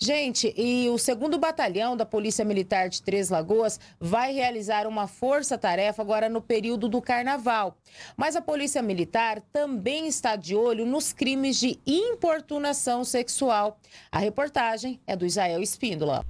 Gente, e o segundo batalhão da Polícia Militar de Três Lagoas vai realizar uma força-tarefa agora no período do carnaval. Mas a Polícia Militar também está de olho nos crimes de importunação sexual. A reportagem é do Israel Espíndola.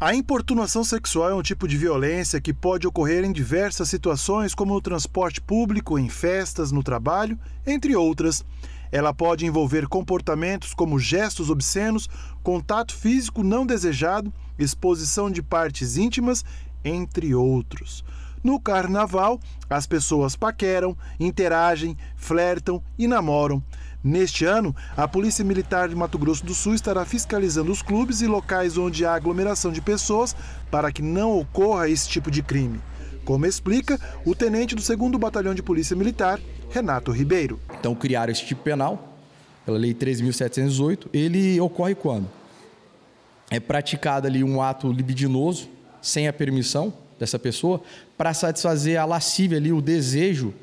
A importunação sexual é um tipo de violência que pode ocorrer em diversas situações, como no transporte público, em festas, no trabalho, entre outras. Ela pode envolver comportamentos como gestos obscenos, contato físico não desejado, exposição de partes íntimas, entre outros. No carnaval, as pessoas paqueram, interagem, flertam e namoram. Neste ano, a Polícia Militar de Mato Grosso do Sul estará fiscalizando os clubes e locais onde há aglomeração de pessoas para que não ocorra esse tipo de crime. Como explica o tenente do 2 Batalhão de Polícia Militar, Renato Ribeiro. Então criaram esse tipo penal, pela Lei 3.708. Ele ocorre quando? É praticado ali um ato libidinoso, sem a permissão dessa pessoa, para satisfazer a lascívia ali, o desejo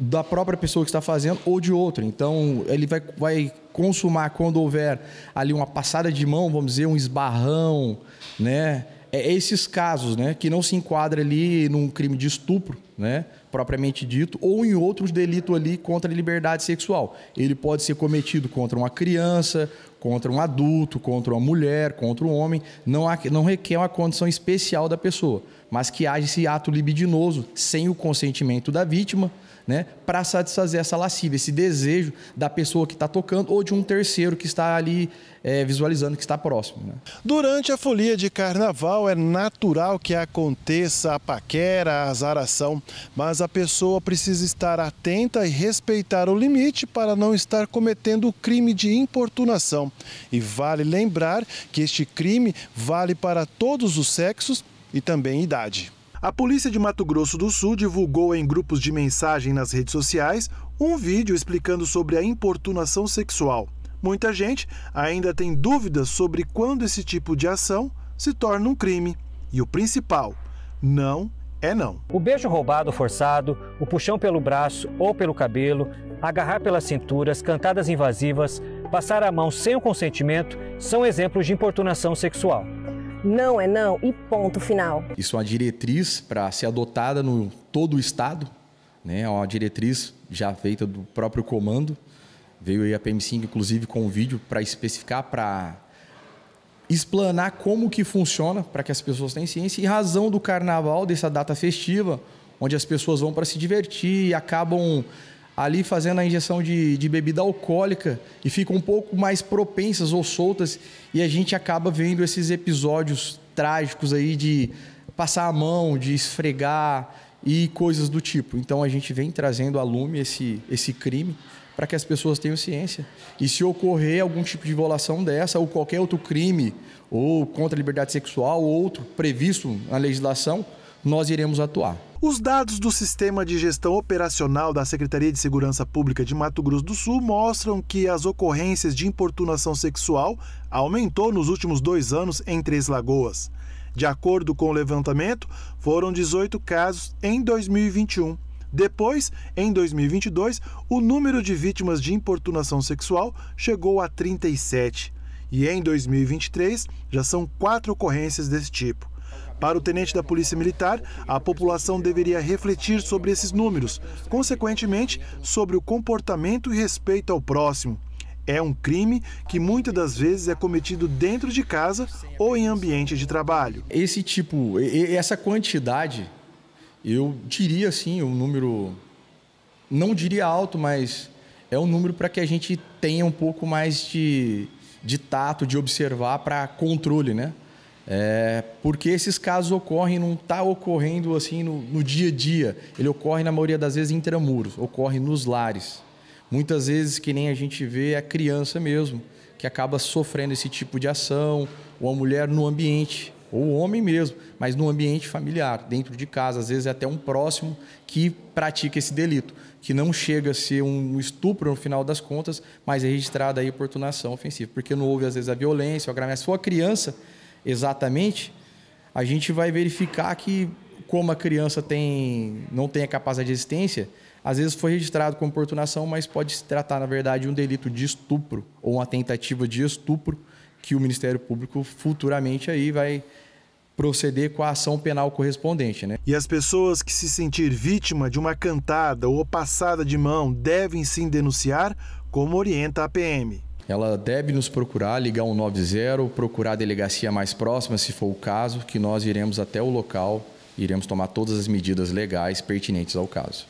da própria pessoa que está fazendo ou de outra. Então, ele vai, vai consumar quando houver ali uma passada de mão, vamos dizer, um esbarrão, né? É esses casos, né, que não se enquadra ali num crime de estupro, né, propriamente dito, ou em outros delitos ali contra a liberdade sexual. Ele pode ser cometido contra uma criança, contra um adulto, contra uma mulher, contra um homem, não, há, não requer uma condição especial da pessoa, mas que haja esse ato libidinoso sem o consentimento da vítima, né, para satisfazer essa lascívia, esse desejo da pessoa que está tocando ou de um terceiro que está ali é, visualizando que está próximo. Né? Durante a folia de carnaval é natural que aconteça a paquera, a azaração, mas a pessoa precisa estar atenta e respeitar o limite para não estar cometendo o crime de importunação. E vale lembrar que este crime vale para todos os sexos e também idade. A polícia de Mato Grosso do Sul divulgou em grupos de mensagem nas redes sociais um vídeo explicando sobre a importunação sexual. Muita gente ainda tem dúvidas sobre quando esse tipo de ação se torna um crime. E o principal, não é não. O beijo roubado forçado, o puxão pelo braço ou pelo cabelo, agarrar pelas cinturas, cantadas invasivas, passar a mão sem o consentimento são exemplos de importunação sexual. Não é não e ponto final. Isso é uma diretriz para ser adotada no todo o estado, né? É uma diretriz já feita do próprio comando. Veio aí a PM5 inclusive com um vídeo para especificar para explanar como que funciona para que as pessoas tenham ciência e razão do carnaval dessa data festiva, onde as pessoas vão para se divertir e acabam ali fazendo a injeção de, de bebida alcoólica e ficam um pouco mais propensas ou soltas e a gente acaba vendo esses episódios trágicos aí de passar a mão, de esfregar e coisas do tipo. Então a gente vem trazendo a lume esse, esse crime para que as pessoas tenham ciência. E se ocorrer algum tipo de violação dessa ou qualquer outro crime ou contra a liberdade sexual ou outro previsto na legislação, nós iremos atuar. Os dados do Sistema de Gestão Operacional da Secretaria de Segurança Pública de Mato Grosso do Sul mostram que as ocorrências de importunação sexual aumentou nos últimos dois anos em Três Lagoas. De acordo com o levantamento, foram 18 casos em 2021. Depois, em 2022, o número de vítimas de importunação sexual chegou a 37. E em 2023, já são quatro ocorrências desse tipo. Para o tenente da Polícia Militar, a população deveria refletir sobre esses números, consequentemente, sobre o comportamento e respeito ao próximo. É um crime que muitas das vezes é cometido dentro de casa ou em ambiente de trabalho. Esse tipo, essa quantidade, eu diria assim, um número, não diria alto, mas é um número para que a gente tenha um pouco mais de, de tato, de observar para controle, né? É, porque esses casos ocorrem, não está ocorrendo assim no, no, dia a dia. Ele ocorre, na maioria das vezes, intramuros, ocorre nos lares. Muitas vezes, que nem a gente vê, é a criança mesmo, que acaba sofrendo esse tipo de ação, ou a mulher no ambiente, ou o homem mesmo, mas no ambiente familiar, dentro de casa, às vezes é até um próximo que pratica esse delito, que não chega a ser um estupro no final das contas, mas é registrada a importunação ofensiva, porque não houve, às vezes, a violência, o agravamento. Se for a criança exatamente, a gente vai verificar que como a criança tem, não tem a capacidade de resistência, às vezes foi registrado como importunação, mas pode se tratar, na verdade, de um delito de estupro ou uma tentativa de estupro que o Ministério Público futuramente aí vai proceder com a ação penal correspondente. Né? E as pessoas que se sentir vítima de uma cantada ou passada de mão devem sim denunciar, como orienta a PM. Ela deve nos procurar, ligar 90, procurar a delegacia mais próxima, se for o caso, que nós iremos até o local, iremos tomar todas as medidas legais pertinentes ao caso.